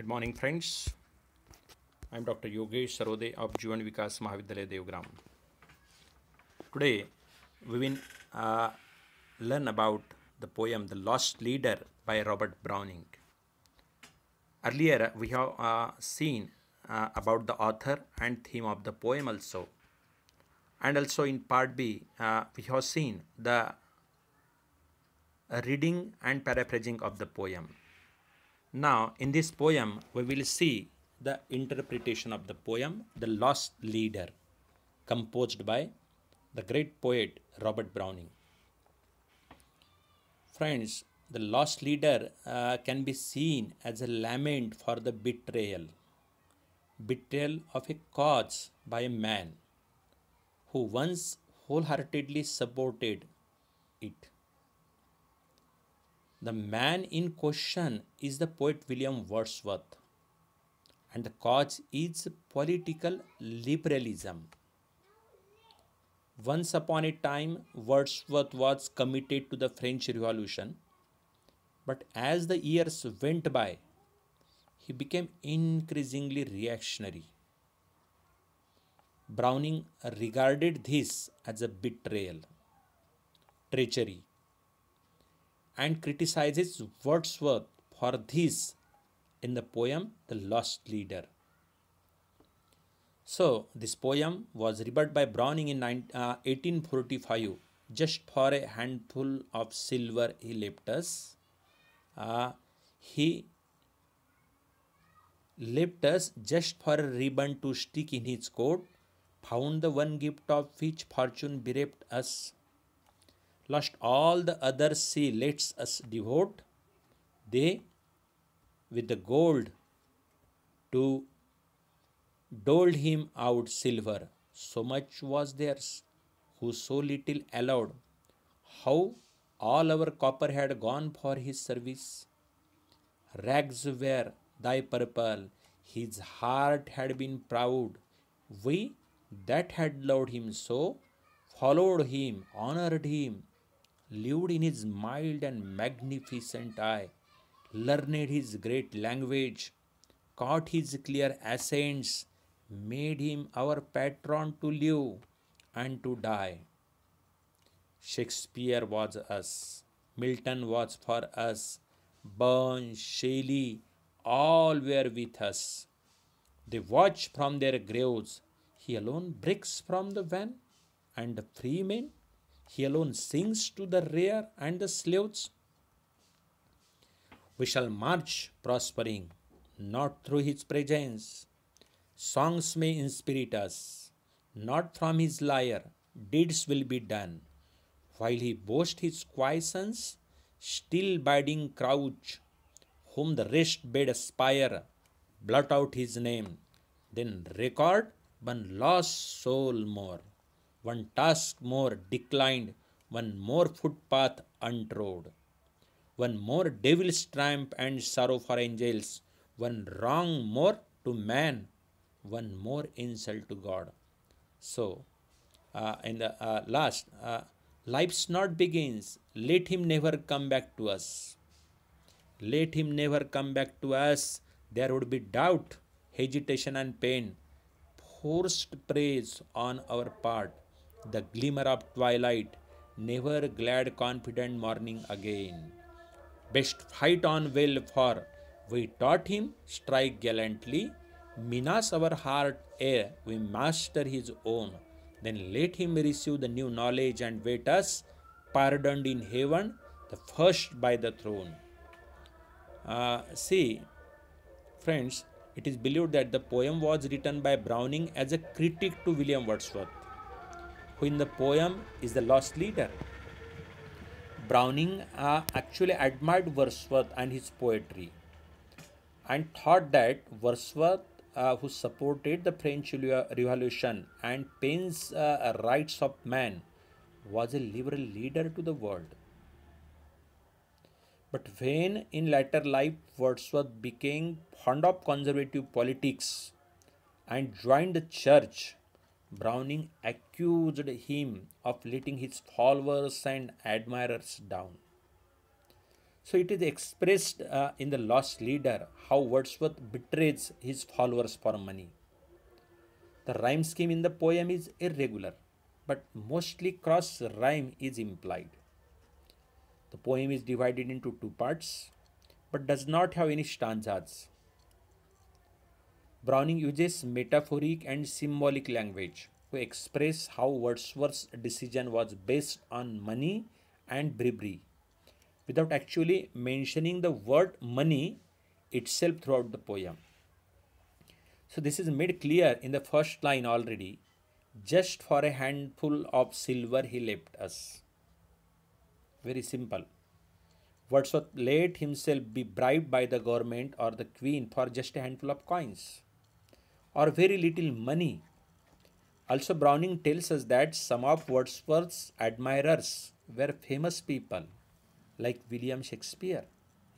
Good morning, friends. I am Dr. Yogesh Sarode of Jivan Vikas Mahavidyalaya Devgram. Today, we will uh, learn about the poem The Lost Leader by Robert Browning. Earlier, we have uh, seen uh, about the author and theme of the poem also. And also in part B, uh, we have seen the reading and paraphrasing of the poem now, in this poem, we will see the interpretation of the poem, The Lost Leader, composed by the great poet Robert Browning. Friends, the lost leader uh, can be seen as a lament for the betrayal, betrayal of a cause by a man who once wholeheartedly supported it. The man in question is the poet William Wordsworth, and the cause is political liberalism. Once upon a time, Wordsworth was committed to the French Revolution, but as the years went by, he became increasingly reactionary. Browning regarded this as a betrayal, treachery, and criticizes Wordsworth for this in the poem The Lost Leader. So, this poem was rebut by Browning in 1845. Uh, just for a handful of silver, he left us. Uh, he left us just for a ribbon to stick in his coat, found the one gift of which fortune bereft us Lost all the other sea lets us devote, they with the gold to doled him out silver, so much was theirs, who so little allowed, how all our copper had gone for his service. Rags were thy purple, his heart had been proud. We that had loved him so, followed him, honored him, lived in his mild and magnificent eye, learned his great language, caught his clear accents, made him our patron to live and to die. Shakespeare was us, Milton was for us, Burns, Shelley, all were with us. They watch from their graves, he alone breaks from the van and the free men he alone sings to the rear and the slaves. We shall march prospering, not through his presence. Songs may inspirit us, not from his lyre, deeds will be done. While he boasts his quiescence, still biding crouch, whom the rest bade aspire, blot out his name, then record one lost soul more one task more declined, one more footpath untrod, one more devil's triumph and sorrow for angels, one wrong more to man, one more insult to God. So, uh, in the uh, last, uh, life's not begins. Let him never come back to us. Let him never come back to us. There would be doubt, hesitation, and pain. Forced praise on our part the glimmer of twilight, never glad, confident morning again. Best fight on well, for we taught him strike gallantly, minas our heart ere we master his own. Then let him receive the new knowledge and wait us, pardoned in heaven, the first by the throne. Uh, see, friends, it is believed that the poem was written by Browning as a critic to William Wordsworth who in the poem is the lost leader. Browning uh, actually admired Wordsworth and his poetry and thought that Wordsworth, uh, who supported the French Revolution and Paine's uh, Rights of Man, was a liberal leader to the world. But when in later life Wordsworth became fond of conservative politics and joined the church, Browning accused him of letting his followers and admirers down. So it is expressed uh, in The Lost Leader how Wordsworth betrays his followers for money. The rhyme scheme in the poem is irregular, but mostly cross rhyme is implied. The poem is divided into two parts, but does not have any stanzas. Browning uses metaphoric and symbolic language to express how Wordsworth's decision was based on money and bribery without actually mentioning the word money itself throughout the poem. So, this is made clear in the first line already. Just for a handful of silver he left us. Very simple. Wordsworth let himself be bribed by the government or the queen for just a handful of coins or very little money. Also, Browning tells us that some of Wordsworth's admirers were famous people, like William Shakespeare.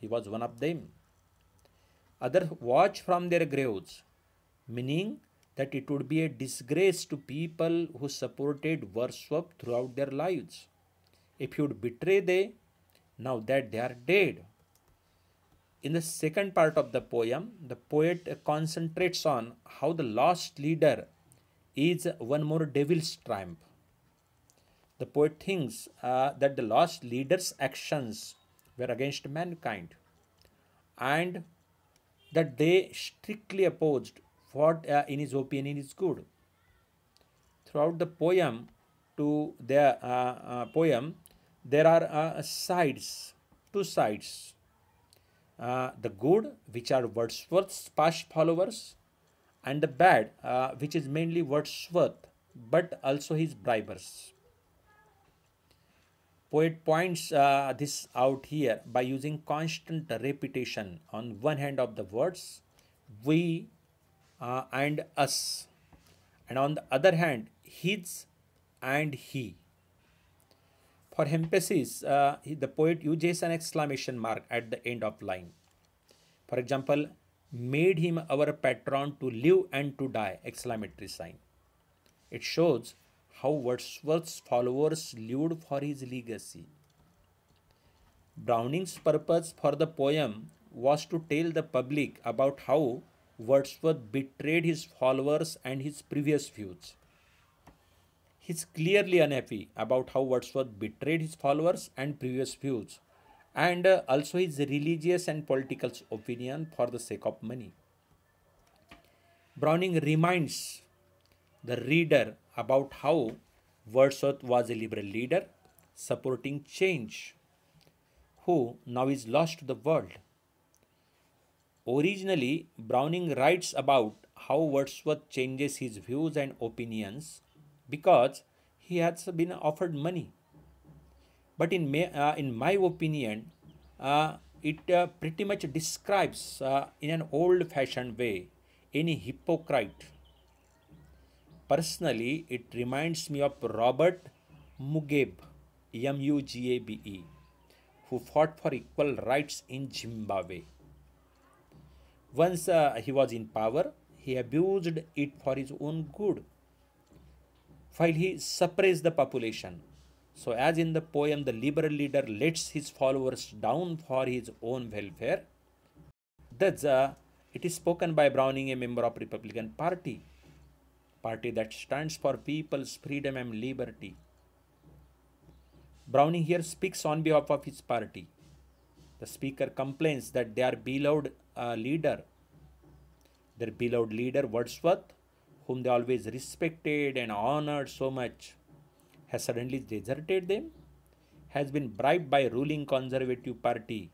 He was one of them. Others watch from their graves, meaning that it would be a disgrace to people who supported Wordsworth throughout their lives. If you would betray them now that they are dead, in the second part of the poem, the poet concentrates on how the lost leader is one more devil's triumph. The poet thinks uh, that the lost leader's actions were against mankind and that they strictly opposed what, uh, in his opinion, is good. Throughout the poem, to their uh, uh poem, there are uh, sides, two sides uh, the good, which are Wordsworth's past followers, and the bad, uh, which is mainly Wordsworth, but also his bribers. Poet points uh, this out here by using constant repetition on one hand of the words we uh, and us, and on the other hand, his and he. For emphasis, uh, the poet uses an exclamation mark at the end of line. For example, made him our patron to live and to die, exclamatory sign. It shows how Wordsworth's followers lived for his legacy. Browning's purpose for the poem was to tell the public about how Wordsworth betrayed his followers and his previous views. He's clearly unhappy about how Wordsworth betrayed his followers and previous views, and uh, also his religious and political opinion for the sake of money. Browning reminds the reader about how Wordsworth was a liberal leader supporting change, who now is lost to the world. Originally, Browning writes about how Wordsworth changes his views and opinions because he has been offered money. But in, my uh, in my opinion, uh, it uh, pretty much describes uh, in an old fashioned way any hypocrite. Personally, it reminds me of Robert Mugabe, M U G A B E, who fought for equal rights in Zimbabwe. Once uh, he was in power, he abused it for his own good while he suppressed the population. So, as in the poem, the liberal leader lets his followers down for his own welfare. That's a. Uh, it is spoken by Browning, a member of Republican Party, party that stands for people's freedom and liberty. Browning here speaks on behalf of his party. The speaker complains that their beloved uh, leader, their beloved leader Wordsworth, whom they always respected and honored so much, has suddenly deserted them, has been bribed by ruling conservative party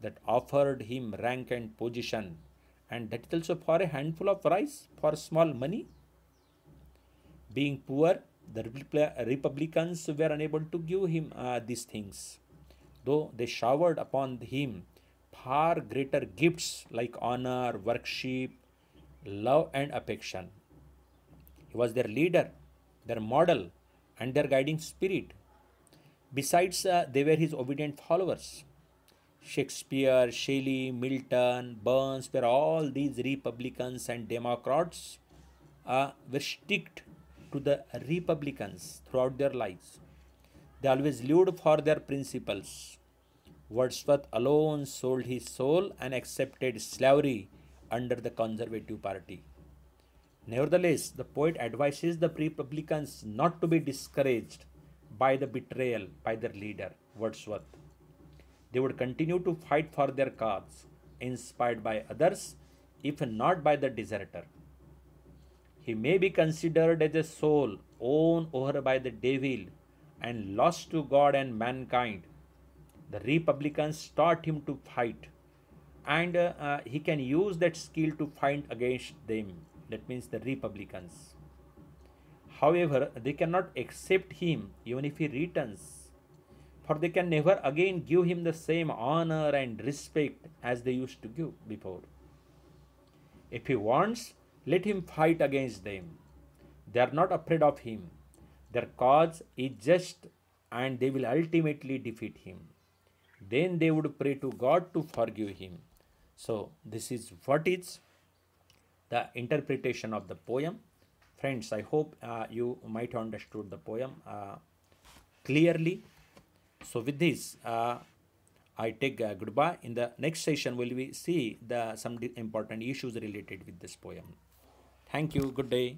that offered him rank and position, and that is also for a handful of rice for small money. Being poor, the Republicans were unable to give him uh, these things, though they showered upon him far greater gifts like honor, worship, love, and affection. He was their leader, their model, and their guiding spirit. Besides, uh, they were his obedient followers. Shakespeare, Shelley, Milton, Burns were all these Republicans and Democrats uh, were strict to the Republicans throughout their lives. They always lived for their principles. Wordsworth alone sold his soul and accepted slavery under the Conservative Party. Nevertheless, the poet advises the Republicans not to be discouraged by the betrayal by their leader, Wordsworth. They would continue to fight for their cause, inspired by others, if not by the deserter. He may be considered as a soul won over by the devil and lost to God and mankind. The Republicans taught him to fight, and uh, uh, he can use that skill to fight against them that means the Republicans. However, they cannot accept him even if he returns, for they can never again give him the same honor and respect as they used to give before. If he wants, let him fight against them. They are not afraid of him. Their cause is just and they will ultimately defeat him. Then they would pray to God to forgive him. So, this is what is the interpretation of the poem. Friends, I hope uh, you might understood the poem uh, clearly. So with this, uh, I take uh, goodbye. In the next session, will we see the some important issues related with this poem. Thank you. Good day.